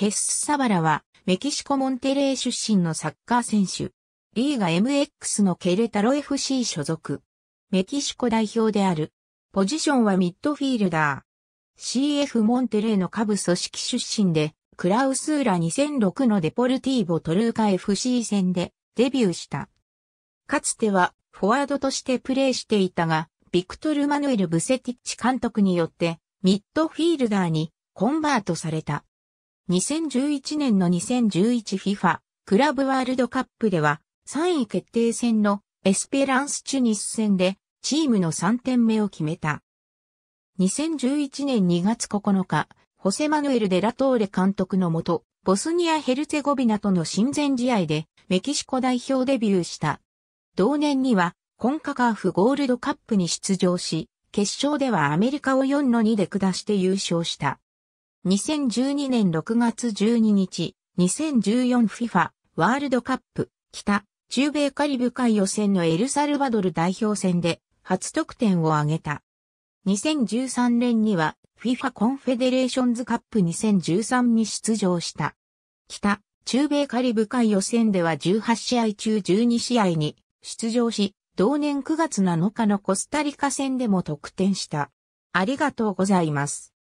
ヘッス・サバラは、メキシコ・モンテレー出身のサッカー選手。リーガ MX のケレタロ FC 所属。メキシコ代表である。ポジションはミッドフィールダー。CF モンテレーの下部組織出身で、クラウスーラ2006のデポルティーボトルーカ FC 戦でデビューした。かつてはフォワードとしてプレーしていたが、ビクトル・マヌエル・ブセティッチ監督によってミッドフィールダーにコンバートされた。2011年の 2011FIFA クラブワールドカップでは3位決定戦のエスペランスチュニス戦でチームの3点目を決めた。2011年2月9日、ホセマヌエル・デラトーレ監督のもと、ボスニア・ヘルツェゴビナとの親善試合でメキシコ代表デビューした。同年にはコンカカーフゴールドカップに出場し、決勝ではアメリカを4 2で下して優勝した。2012年6月12日、2014FIFA ワールドカップ北中米カリブ海予選のエルサルバドル代表戦で初得点を挙げた。2013年には FIFA コンフェデレーションズカップ2013に出場した。北中米カリブ海予選では18試合中12試合に出場し、同年9月7日のコスタリカ戦でも得点した。ありがとうございます。